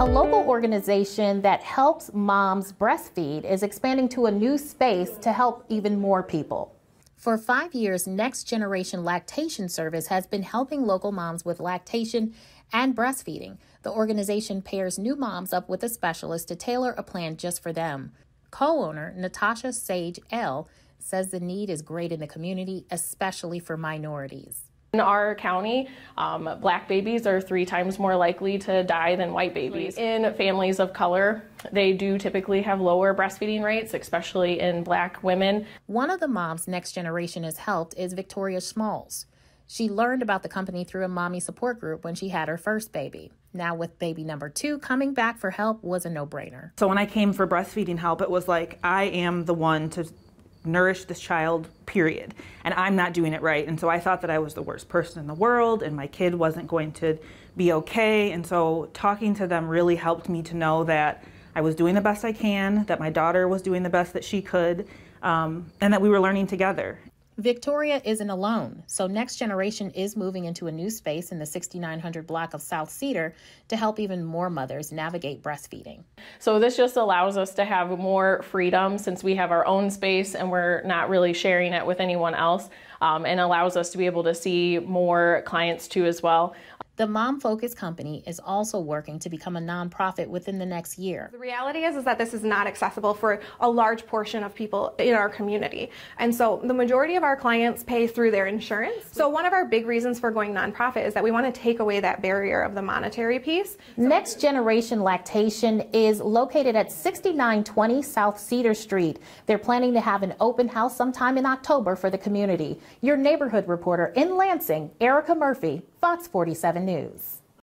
A local organization that helps moms breastfeed is expanding to a new space to help even more people. For five years, Next Generation Lactation Service has been helping local moms with lactation and breastfeeding. The organization pairs new moms up with a specialist to tailor a plan just for them. Co owner Natasha Sage L says the need is great in the community, especially for minorities. In our county, um, black babies are three times more likely to die than white babies. In families of color, they do typically have lower breastfeeding rates, especially in black women. One of the moms Next Generation has helped is Victoria Smalls. She learned about the company through a mommy support group when she had her first baby. Now, with baby number two, coming back for help was a no brainer. So, when I came for breastfeeding help, it was like, I am the one to nourish this child, period. And I'm not doing it right. And so I thought that I was the worst person in the world and my kid wasn't going to be okay. And so talking to them really helped me to know that I was doing the best I can, that my daughter was doing the best that she could, um, and that we were learning together. Victoria isn't alone, so Next Generation is moving into a new space in the 6900 block of South Cedar to help even more mothers navigate breastfeeding. So, this just allows us to have more freedom since we have our own space and we're not really sharing it with anyone else, um, and allows us to be able to see more clients too as well. The Mom Focus Company is also working to become a nonprofit within the next year. The reality is, is that this is not accessible for a large portion of people in our community. And so the majority of our clients pay through their insurance. So one of our big reasons for going nonprofit is that we want to take away that barrier of the monetary piece. So next Generation Lactation is located at 6920 South Cedar Street. They're planning to have an open house sometime in October for the community. Your neighborhood reporter in Lansing, Erica Murphy, Fox 47 News.